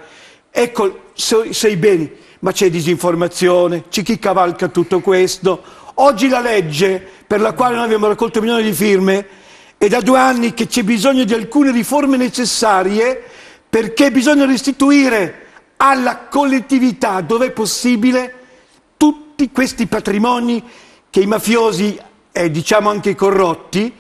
Ecco, sei beni, ma c'è disinformazione, c'è chi cavalca tutto questo, Oggi la legge per la quale noi abbiamo raccolto milioni di firme è da due anni che c'è bisogno di alcune riforme necessarie perché bisogna restituire alla collettività, dove è possibile, tutti questi patrimoni che i mafiosi e diciamo anche i corrotti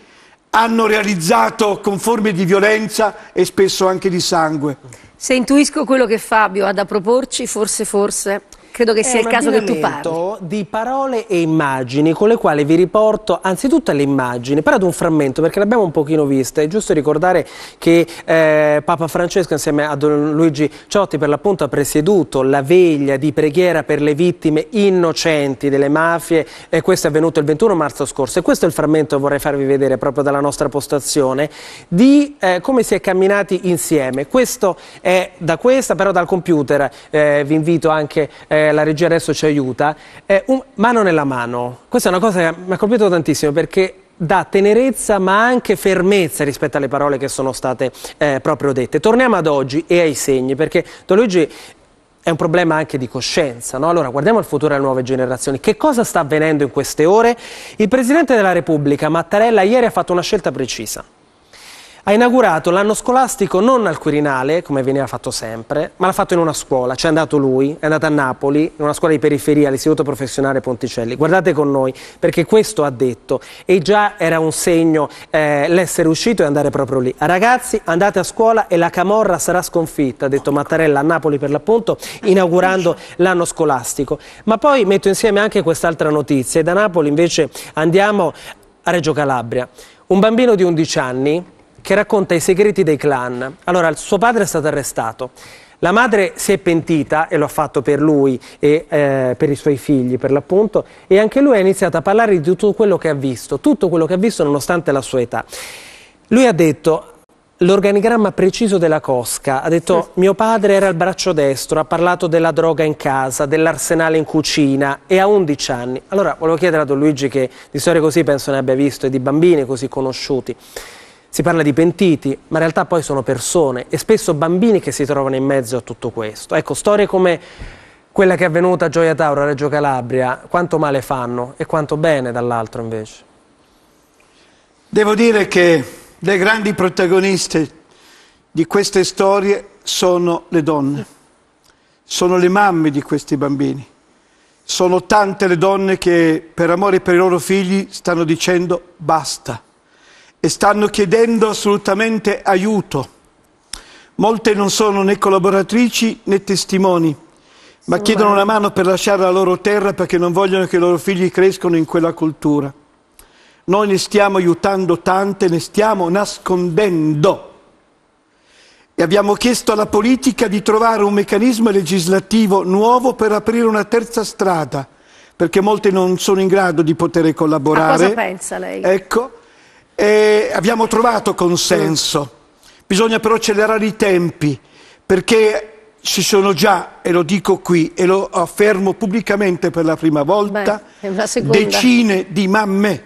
hanno realizzato con forme di violenza e spesso anche di sangue. Se intuisco quello che Fabio ha da proporci, forse, forse credo che sia il caso che tu parli. di parole e immagini con le quali vi riporto anzitutto alle immagini, però ad un frammento perché l'abbiamo un pochino vista. È giusto ricordare che eh, Papa Francesco insieme a Don Luigi Ciotti per l'appunto ha presieduto la veglia di preghiera per le vittime innocenti delle mafie e questo è avvenuto il 21 marzo scorso e questo è il frammento che vorrei farvi vedere proprio dalla nostra postazione di eh, come si è camminati insieme. Questo è da questa, però dal computer eh, vi invito anche eh, la regia adesso ci aiuta, è un, mano nella mano. Questa è una cosa che mi ha colpito tantissimo perché dà tenerezza ma anche fermezza rispetto alle parole che sono state eh, proprio dette. Torniamo ad oggi e ai segni, perché Don Luigi è un problema anche di coscienza. No? Allora guardiamo il futuro delle nuove generazioni. Che cosa sta avvenendo in queste ore? Il Presidente della Repubblica, Mattarella, ieri ha fatto una scelta precisa ha inaugurato l'anno scolastico non al Quirinale, come veniva fatto sempre, ma l'ha fatto in una scuola, c'è andato lui, è andato a Napoli, in una scuola di periferia, all'Istituto Professionale Ponticelli. Guardate con noi, perché questo ha detto, e già era un segno eh, l'essere uscito e andare proprio lì. Ragazzi, andate a scuola e la Camorra sarà sconfitta, ha detto Mattarella a Napoli per l'appunto, inaugurando l'anno scolastico. Ma poi metto insieme anche quest'altra notizia, e da Napoli invece andiamo a Reggio Calabria. Un bambino di 11 anni che racconta i segreti dei clan. Allora, suo padre è stato arrestato. La madre si è pentita, e lo ha fatto per lui e eh, per i suoi figli, per l'appunto, e anche lui ha iniziato a parlare di tutto quello che ha visto, tutto quello che ha visto nonostante la sua età. Lui ha detto l'organigramma preciso della Cosca, ha detto mio padre era il braccio destro, ha parlato della droga in casa, dell'arsenale in cucina e ha 11 anni. Allora volevo chiedere a Don Luigi che di storie così penso ne abbia visto e di bambini così conosciuti. Si parla di pentiti, ma in realtà poi sono persone e spesso bambini che si trovano in mezzo a tutto questo. Ecco, storie come quella che è avvenuta a Gioia Tauro, a Reggio Calabria, quanto male fanno e quanto bene dall'altro invece. Devo dire che le grandi protagoniste di queste storie sono le donne, sono le mamme di questi bambini. Sono tante le donne che per amore per i loro figli stanno dicendo basta e stanno chiedendo assolutamente aiuto. Molte non sono né collaboratrici né testimoni, ma chiedono una mano per lasciare la loro terra perché non vogliono che i loro figli crescano in quella cultura. Noi ne stiamo aiutando tante, ne stiamo nascondendo. E abbiamo chiesto alla politica di trovare un meccanismo legislativo nuovo per aprire una terza strada, perché molte non sono in grado di poter collaborare. A cosa pensa lei? Ecco, e abbiamo trovato consenso, bisogna però accelerare i tempi perché ci sono già, e lo dico qui e lo affermo pubblicamente per la prima volta, Beh, decine di mamme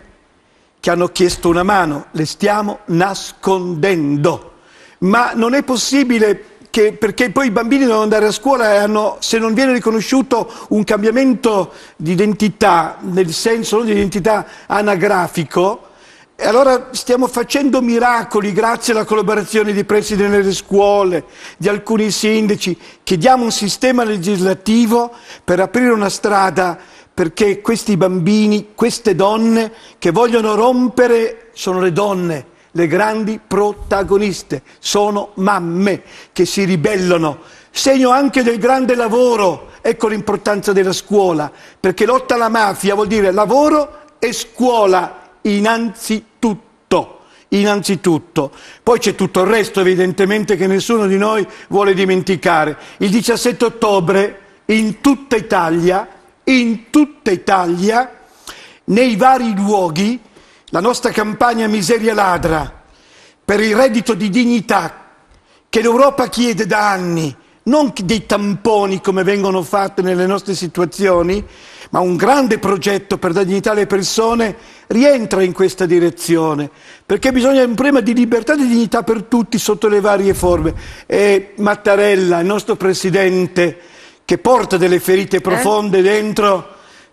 che hanno chiesto una mano, le stiamo nascondendo. Ma non è possibile che, perché poi i bambini devono andare a scuola e hanno, se non viene riconosciuto un cambiamento di identità, nel senso non di identità anagrafico, e allora stiamo facendo miracoli grazie alla collaborazione di presidi delle scuole, di alcuni sindaci. Chiediamo un sistema legislativo per aprire una strada perché questi bambini, queste donne che vogliono rompere, sono le donne, le grandi protagoniste, sono mamme che si ribellano. Segno anche del grande lavoro, ecco l'importanza della scuola, perché lotta alla mafia vuol dire lavoro e scuola innanzitutto. Innanzitutto, poi c'è tutto il resto evidentemente che nessuno di noi vuole dimenticare. Il 17 ottobre in tutta Italia, in tutta Italia, nei vari luoghi, la nostra campagna Miseria Ladra per il reddito di dignità che l'Europa chiede da anni non dei tamponi come vengono fatti nelle nostre situazioni, ma un grande progetto per la dignità alle persone rientra in questa direzione, perché bisogna un problema di libertà e di dignità per tutti sotto le varie forme. E Mattarella, il nostro presidente, che porta delle ferite eh? profonde dentro,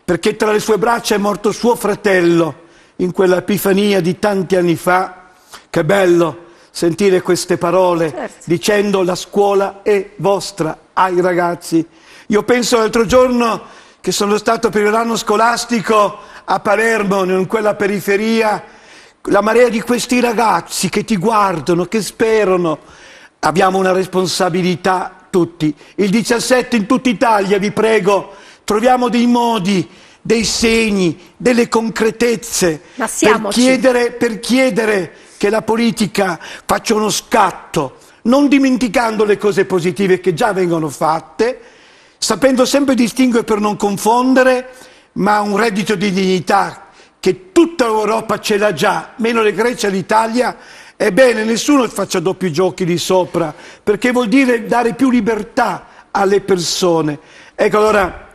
perché tra le sue braccia è morto suo fratello in quella epifania di tanti anni fa, che bello! sentire queste parole certo. dicendo la scuola è vostra ai ragazzi. Io penso l'altro giorno che sono stato per l'anno scolastico a Palermo, in quella periferia, la marea di questi ragazzi che ti guardano, che sperano. Abbiamo una responsabilità tutti. Il 17 in tutta Italia, vi prego, troviamo dei modi dei segni, delle concretezze per chiedere, per chiedere, che la politica faccia uno scatto, non dimenticando le cose positive che già vengono fatte, sapendo sempre distinguere per non confondere, ma un reddito di dignità che tutta l'Europa ce l'ha già, meno la Grecia e l'Italia, ebbene nessuno faccia doppi giochi di sopra, perché vuol dire dare più libertà alle persone. Ecco allora,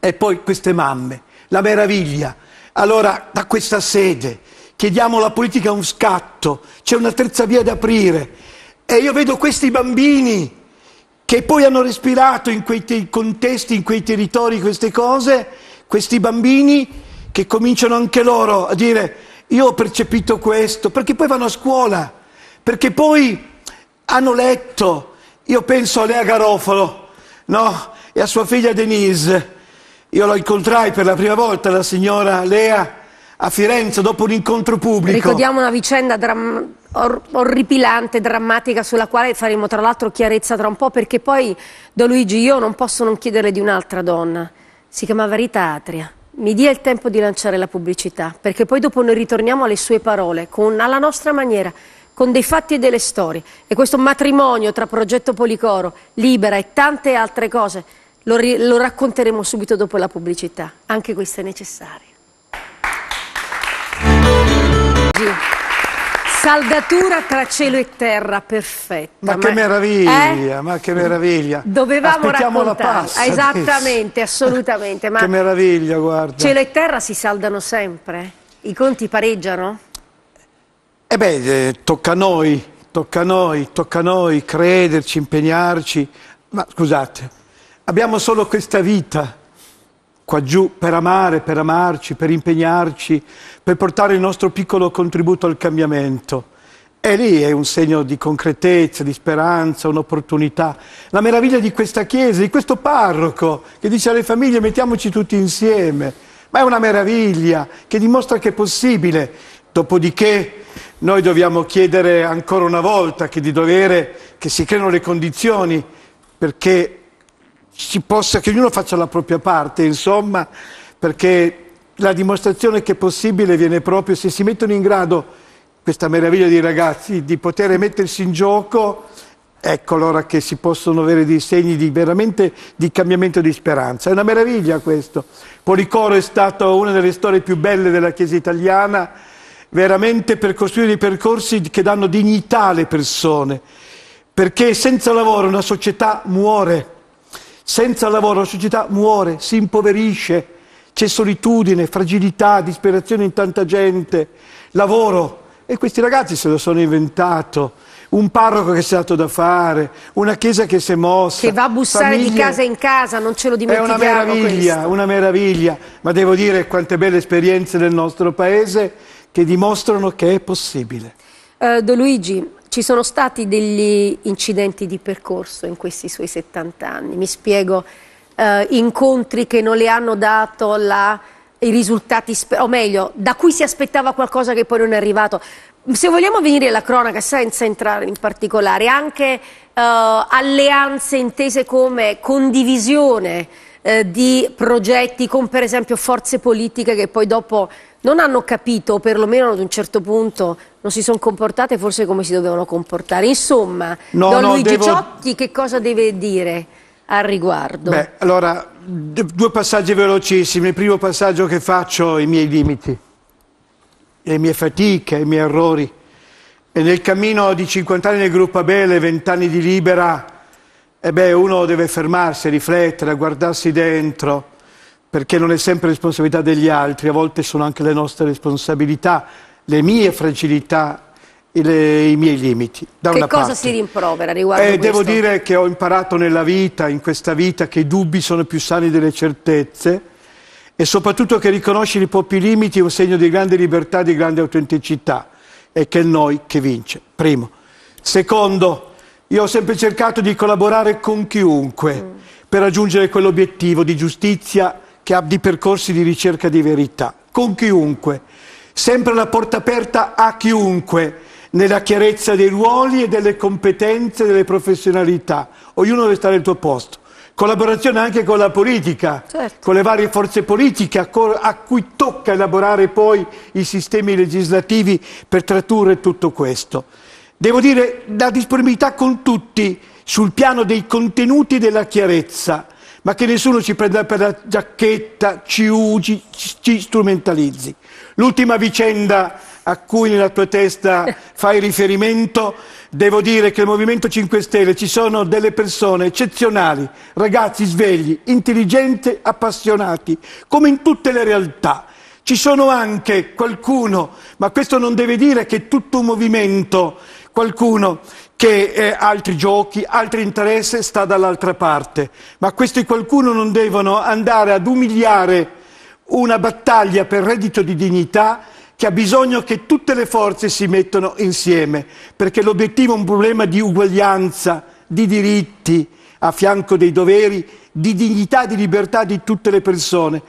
e poi queste mamme, la meraviglia. Allora, da questa sede, chiediamo alla politica un scatto, c'è una terza via da aprire. E io vedo questi bambini che poi hanno respirato in quei te- contesti, in quei territori queste cose, questi bambini che cominciano anche loro a dire io ho percepito questo, perché poi vanno a scuola, perché poi hanno letto, io penso a Lea Garofalo no? e a sua figlia Denise, io la incontrai per la prima volta, la signora Lea, a Firenze dopo un incontro pubblico. Ricordiamo una vicenda drammatica Or orripilante, drammatica, sulla quale faremo tra l'altro chiarezza tra un po', perché poi Don Luigi io non posso non chiederle di un'altra donna. Si chiama Rita Atria. Mi dia il tempo di lanciare la pubblicità, perché poi dopo noi ritorniamo alle sue parole, con, alla nostra maniera, con dei fatti e delle storie. E questo matrimonio tra Progetto Policoro, Libera e tante altre cose, lo, lo racconteremo subito dopo la pubblicità. Anche questo è necessario. oggi. Saldatura tra cielo e terra, perfetta. Ma, ma che meraviglia, eh? ma che meraviglia. Dovevamo Aspettiamo la passa. Esattamente, adesso. assolutamente. Ma che meraviglia, guarda. Cielo e terra si saldano sempre? I conti pareggiano? Eh beh, eh, tocca a noi, tocca a noi, tocca a noi crederci, impegnarci. Ma scusate, abbiamo solo questa vita qua giù per amare, per amarci, per impegnarci, per portare il nostro piccolo contributo al cambiamento. E lì è un segno di concretezza, di speranza, un'opportunità. La meraviglia di questa chiesa, di questo parroco che dice alle famiglie mettiamoci tutti insieme. Ma è una meraviglia che dimostra che è possibile. Dopodiché noi dobbiamo chiedere ancora una volta che di dovere che si creino le condizioni perché si possa, che ognuno faccia la propria parte, insomma, perché la dimostrazione che è possibile viene proprio se si mettono in grado questa meraviglia di ragazzi di poter mettersi in gioco, ecco allora che si possono avere dei segni di, veramente di cambiamento di speranza. È una meraviglia questo. Policoro è stata una delle storie più belle della Chiesa italiana, veramente per costruire dei percorsi che danno dignità alle persone, perché senza lavoro una società muore senza lavoro la società muore, si impoverisce, c'è solitudine, fragilità, disperazione in tanta gente, lavoro. E questi ragazzi se lo sono inventato. Un parroco che si è dato da fare, una chiesa che si è mossa. Che va a bussare famiglie... di casa in casa, non ce lo dimentichiamo. È una meraviglia, questo. una meraviglia. Ma devo dire quante belle esperienze del nostro paese che dimostrano che è possibile. Uh, eh, De Luigi, ci sono stati degli incidenti di percorso in questi suoi 70 anni, mi spiego, eh, incontri che non le hanno dato la, i risultati, o meglio, da cui si aspettava qualcosa che poi non è arrivato. Se vogliamo venire alla cronaca, senza entrare in particolare, anche eh, alleanze intese come condivisione eh, di progetti con per esempio forze politiche che poi dopo non hanno capito, o perlomeno ad un certo punto non si sono comportate forse come si dovevano comportare. Insomma, no, Don no, Luigi devo... Ciotti che cosa deve dire al riguardo? Beh, allora, due passaggi velocissimi. Il primo passaggio che faccio, i miei limiti, le mie fatiche, i miei errori. E nel cammino di 50 anni nel gruppo Abele, 20 anni di Libera, eh beh, uno deve fermarsi, riflettere, guardarsi dentro perché non è sempre responsabilità degli altri, a volte sono anche le nostre responsabilità, le mie fragilità e le, i miei limiti. Da che cosa parte. si rimprovera riguardo eh, Devo dire che ho imparato nella vita, in questa vita, che i dubbi sono più sani delle certezze e soprattutto che riconoscere i propri limiti è un segno di grande libertà, di grande autenticità e che è noi che vince, primo. Secondo, io ho sempre cercato di collaborare con chiunque mm. per raggiungere quell'obiettivo di giustizia che abbia percorsi di ricerca di verità, con chiunque, sempre la porta aperta a chiunque, nella chiarezza dei ruoli e delle competenze, delle professionalità. Ognuno deve stare al tuo posto. Collaborazione anche con la politica, certo. con le varie forze politiche a cui tocca elaborare poi i sistemi legislativi per tradurre tutto questo. Devo dire la disponibilità con tutti sul piano dei contenuti della chiarezza ma che nessuno ci prenda per la giacchetta, ci usi, ci strumentalizzi. L'ultima vicenda a cui nella tua testa fai riferimento, devo dire che nel Movimento 5 Stelle ci sono delle persone eccezionali, ragazzi svegli, intelligenti, appassionati, come in tutte le realtà. Ci sono anche qualcuno, ma questo non deve dire che tutto un movimento, qualcuno che eh, altri giochi, altri interessi sta dall'altra parte. Ma questi qualcuno non devono andare ad umiliare una battaglia per reddito di dignità che ha bisogno che tutte le forze si mettano insieme, perché l'obiettivo è un problema di uguaglianza, di diritti a fianco dei doveri, di dignità, di libertà di tutte le persone.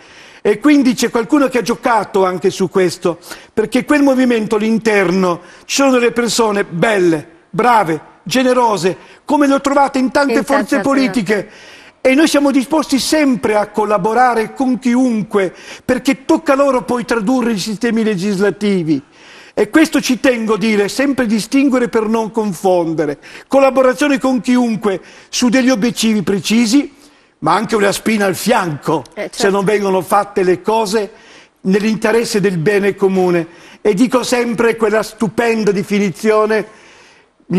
E quindi c'è qualcuno che ha giocato anche su questo, perché quel movimento all'interno ci sono delle persone belle, brave, generose, come le ho trovate in tante sì, forze sì, politiche. E noi siamo disposti sempre a collaborare con chiunque, perché tocca loro poi tradurre i sistemi legislativi. E questo ci tengo a dire, sempre distinguere per non confondere. Collaborazione con chiunque su degli obiettivi precisi, ma anche una spina al fianco, eh, certo. se non vengono fatte le cose nell'interesse del bene comune. E dico sempre quella stupenda definizione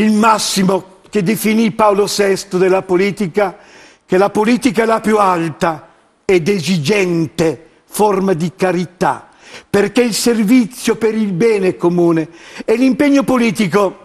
il massimo che definì Paolo VI della politica, che la politica è la più alta ed esigente forma di carità, perché il servizio per il bene comune e l'impegno politico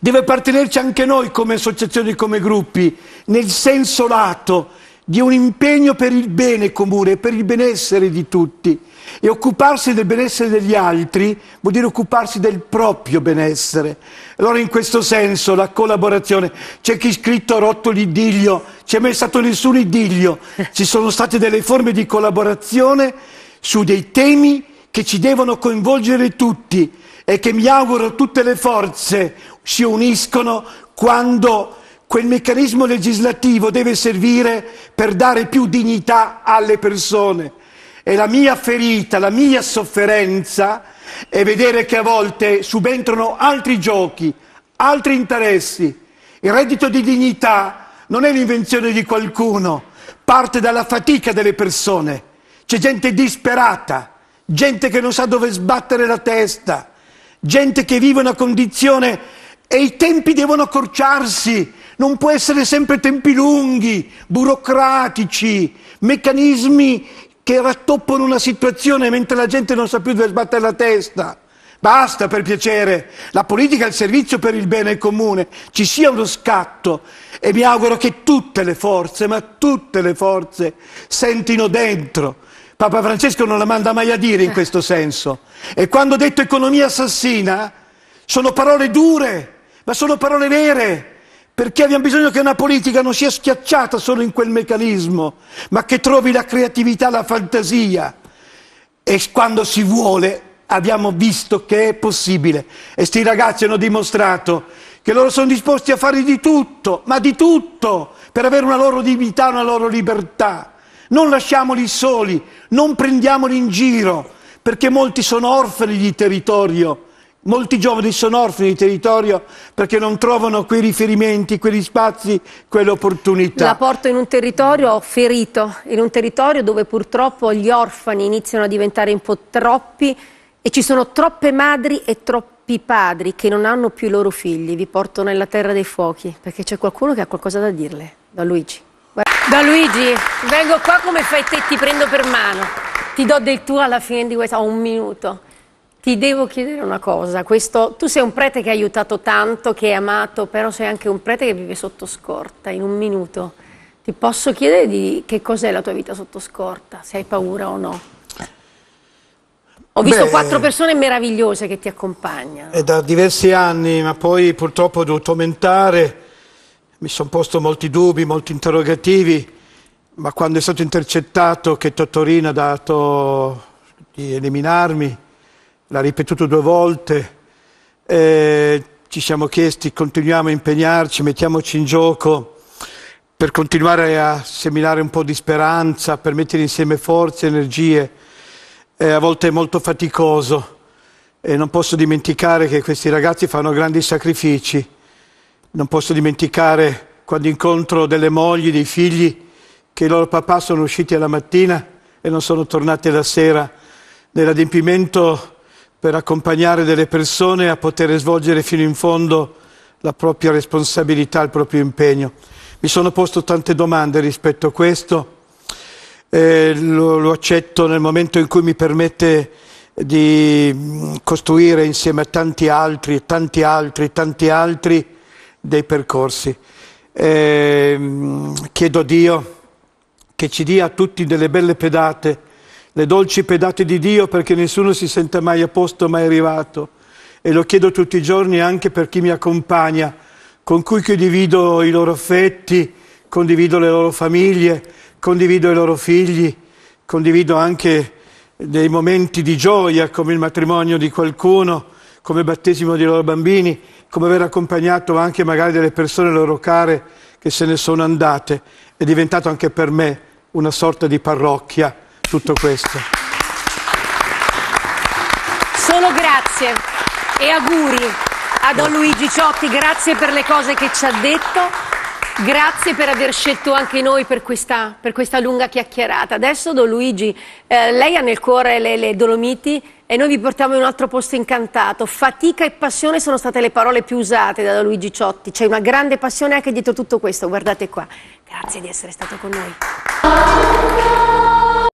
deve appartenerci anche noi come associazioni, come gruppi, nel senso lato di un impegno per il bene comune, per il benessere di tutti. E occuparsi del benessere degli altri vuol dire occuparsi del proprio benessere. Allora in questo senso la collaborazione, c'è chi ha scritto rotto l'idillio, c'è mai stato nessun idillio, ci sono state delle forme di collaborazione su dei temi che ci devono coinvolgere tutti e che mi auguro tutte le forze si uniscono quando Quel meccanismo legislativo deve servire per dare più dignità alle persone. E la mia ferita, la mia sofferenza è vedere che a volte subentrano altri giochi, altri interessi. Il reddito di dignità non è l'invenzione di qualcuno, parte dalla fatica delle persone. C'è gente disperata, gente che non sa dove sbattere la testa, gente che vive una condizione e i tempi devono accorciarsi non può essere sempre tempi lunghi, burocratici, meccanismi che rattoppano una situazione mentre la gente non sa più dove sbattere la testa. Basta per piacere, la politica è il servizio per il bene comune, ci sia uno scatto e mi auguro che tutte le forze, ma tutte le forze, sentino dentro. Papa Francesco non la manda mai a dire in eh. questo senso. E quando ho detto economia assassina, sono parole dure, ma sono parole vere perché abbiamo bisogno che una politica non sia schiacciata solo in quel meccanismo, ma che trovi la creatività, la fantasia. E quando si vuole abbiamo visto che è possibile. E sti ragazzi hanno dimostrato che loro sono disposti a fare di tutto, ma di tutto, per avere una loro dignità, una loro libertà. Non lasciamoli soli, non prendiamoli in giro, perché molti sono orfani di territorio Molti giovani sono orfani di territorio perché non trovano quei riferimenti, quegli spazi, quelle opportunità. La porto in un territorio ferito, in un territorio dove purtroppo gli orfani iniziano a diventare un po' troppi e ci sono troppe madri e troppi padri che non hanno più i loro figli. Vi porto nella terra dei fuochi perché c'è qualcuno che ha qualcosa da dirle, da Luigi. Da Luigi, vengo qua come fai te, ti prendo per mano, ti do del tuo alla fine di questa, ho un minuto. Ti devo chiedere una cosa, questo, tu sei un prete che ha aiutato tanto, che è amato, però sei anche un prete che vive sotto scorta in un minuto. Ti posso chiedere di che cos'è la tua vita sotto scorta, se hai paura o no? Ho visto Beh, quattro persone meravigliose che ti accompagnano. È da diversi anni, ma poi purtroppo ho dovuto aumentare, mi sono posto molti dubbi, molti interrogativi, ma quando è stato intercettato che Tottorino ha dato di eliminarmi, l'ha ripetuto due volte, eh, ci siamo chiesti, continuiamo a impegnarci, mettiamoci in gioco per continuare a seminare un po' di speranza, per mettere insieme forze, energie. Eh, a volte è molto faticoso e non posso dimenticare che questi ragazzi fanno grandi sacrifici. Non posso dimenticare quando incontro delle mogli, dei figli, che i loro papà sono usciti alla mattina e non sono tornati la sera nell'adempimento per accompagnare delle persone a poter svolgere fino in fondo la propria responsabilità, il proprio impegno. Mi sono posto tante domande rispetto a questo, eh, lo, lo accetto nel momento in cui mi permette di mm, costruire insieme a tanti altri, tanti altri, tanti altri dei percorsi. Eh, chiedo a Dio che ci dia a tutti delle belle pedate le dolci pedate di Dio perché nessuno si sente mai a posto, mai arrivato. E lo chiedo tutti i giorni anche per chi mi accompagna, con cui condivido i loro affetti, condivido le loro famiglie, condivido i loro figli, condivido anche dei momenti di gioia come il matrimonio di qualcuno, come il battesimo dei loro bambini, come aver accompagnato anche magari delle persone loro care che se ne sono andate. È diventato anche per me una sorta di parrocchia tutto questo. Solo grazie e auguri a Don Luigi Ciotti, grazie per le cose che ci ha detto. Grazie per aver scelto anche noi per questa, per questa lunga chiacchierata. Adesso Don Luigi, eh, lei ha nel cuore le, le Dolomiti e noi vi portiamo in un altro posto incantato. Fatica e passione sono state le parole più usate da Don Luigi Ciotti. C'è una grande passione anche dietro tutto questo, guardate qua. Grazie di essere stato con noi.